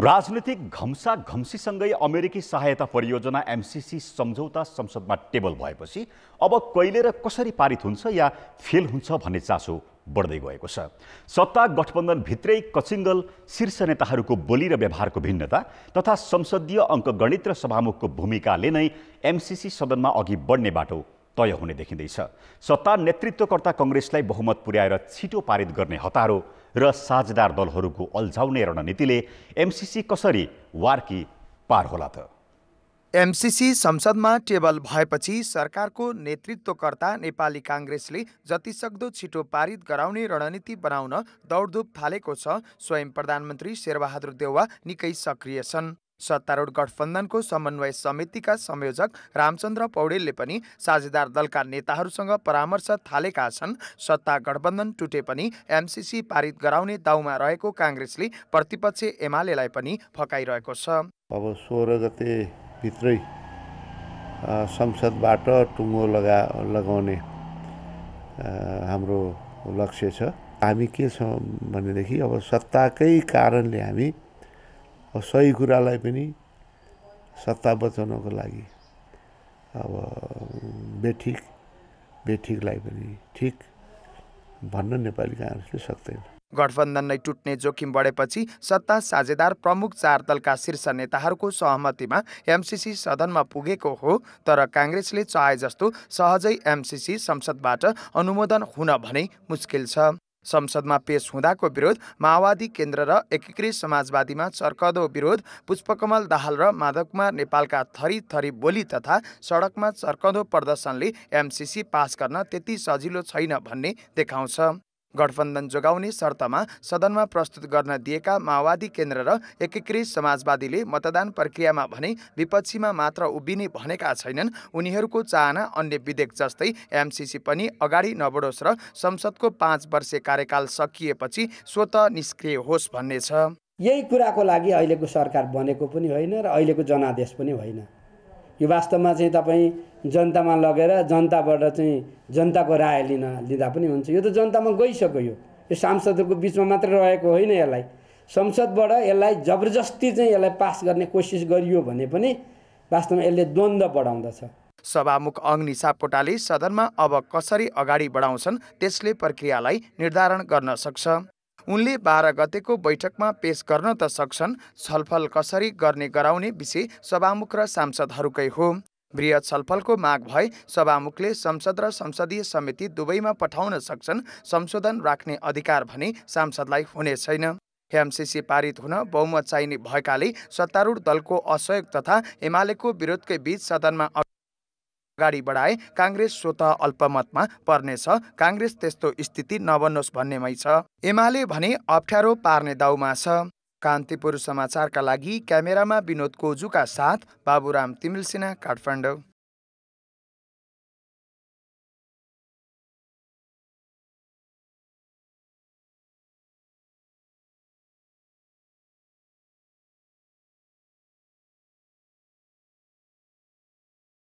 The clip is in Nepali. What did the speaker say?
राजनीतिक घम्सा घम्सीसँगै अमेरिकी सहायता परियोजना एमसिसी सम्झौता संसदमा टेबल भएपछि अब कहिले र कसरी पारित हुन्छ या फेल हुन्छ भन्ने चासो बढ्दै गएको छ सत्ता गठबन्धनभित्रै कचिङ्गल शीर्ष नेताहरूको बोली र व्यवहारको भिन्नता तथा संसदीय अङ्कगणित र सभामुखको भूमिकाले नै एमसिसी सदनमा अघि बढ्ने बाटो तय हुने देखिँदैछ सत्ता नेतृत्वकर्ता कङ्ग्रेसलाई बहुमत पुर्याएर छिटो पारित गर्ने हतारो र साझेदार दलहरूको अल्झाउने रणनीतिले एमसिसी कसरी वार्की पार होला त एमसिसी संसदमा टेबल भएपछि सरकारको नेतृत्वकर्ता नेपाली काङ्ग्रेसले जतिसक्दो छिटो पारित गराउने रणनीति बनाउन दौडधुप थालेको छ स्वयं प्रधानमन्त्री शेरबहादुर देउवा निकै सक्रिय छन् सत्तारूढ गठबन्धनको समन्वय समितिका संयोजक रामचन्द्र पौडेलले पनि साझेदार दलका नेताहरूसँग परामर्श थालेका छन् सत्ता गठबन्धन टुटे पनि एमसिसी पारित गराउने दाउमा रहेको काङ्ग्रेसले प्रतिपक्ष एमालेलाई पनि फकाइरहेको छ अब सोह्र गते भित्रै संसदबाट टुङ्गो लगा लगाउने हाम्रो लक्ष्य छ हामी के छौँ भनेदेखि अब सत्ताकै कारणले हामी सही कुरालाई पनि सत्ता बचाउनको लागि अब बेठिक बेठिकलाई पनि ठिक भन्न नेपाली काङ्ग्रेसले सक्दैन गठबन्धन नै टुट्ने जोखिम बढेपछि सत्ता साझेदार प्रमुख चार दलका शीर्ष नेताहरूको सहमतिमा एमसिसी सदनमा पुगेको हो तर काङ्ग्रेसले चाहे जस्तो सहजै एमसिसी संसदबाट अनुमोदन हुन भने मुस्किल छ संसदमा पेश हुँदाको विरोध माओवादी केन्द्र र एकीकृत समाजवादीमा चर्कदो विरोध पुष्पकमल दाहाल र माधव कुमार नेपालका थरी थरी बोली तथा सडकमा चर्कदो प्रदर्शनले एमसिसी पास गर्न त्यति सजिलो छैन भन्ने देखाउँछ गठबन्धन जोगाउने शर्तमा सदनमा प्रस्तुत गर्न दिएका माओवादी केन्द्र र एकीकृत समाजवादीले मतदान प्रक्रियामा भने विपक्षीमा मात्र उभिने भनेका छैनन् उनीहरूको चाहना अन्य विधेयक जस्तै एमसिसी पनि अगाडि नबढोस् र संसदको पाँच वर्षे कार्यकाल सकिएपछि स्वत निष्क्रिय होस् भन्ने छ यही कुराको लागि अहिलेको सरकार बनेको पनि होइन र अहिलेको जनादेश पनि होइन यो वास्तवमा चाहिँ तपाईँ जनतामा लगेर जनताबाट चाहिँ जनताको राय लिन लिँदा पनि हुन्छ यो त जनतामा गइसक्यो यो यो सांसदहरूको बिचमा मात्र रहेको होइन यसलाई संसदबाट यसलाई जबरजस्ती चाहिँ यसलाई पास गर्ने कोसिस गरियो भने पनि वास्तवमा यसले द्वन्द्व बढाउँदछ सभामुख अग्नि सापकोटाले सदनमा अब कसरी अगाडि बढाउँछन् त्यसले प्रक्रियालाई निर्धारण गर्न सक्छ उनले बाह्र गतेको बैठकमा पेश गर्न त सक्छन् छलफल कसरी गर्ने गराउने विषय सभामुख र सांसदहरूकै हो वृहत छलफलको माग भए सभामुखले संसद र संसदीय समिति दुवैमा पठाउन सक्छन् संशोधन राख्ने अधिकार भने सांसदलाई हुने छैन एमसिसी पारित हुन बहुमत चाहिने भएकाले सत्तारूढ दलको असहयोग तथा एमालेको विरोधकै बीच सदनमा अगाडि बढाए काङ्ग्रेस स्वत अल्पमतमा पर्नेछ काङ्ग्रेस त्यस्तो स्थिति नबन्नुहोस् भन्नेमै छ एमाले भने अप्ठ्यारो पार्ने दाउमा छ कान्तिपुर समाचारका लागि क्यामेरामा विनोद कोजुका साथ बाबुराम तिमिलसिना काठमाडौँ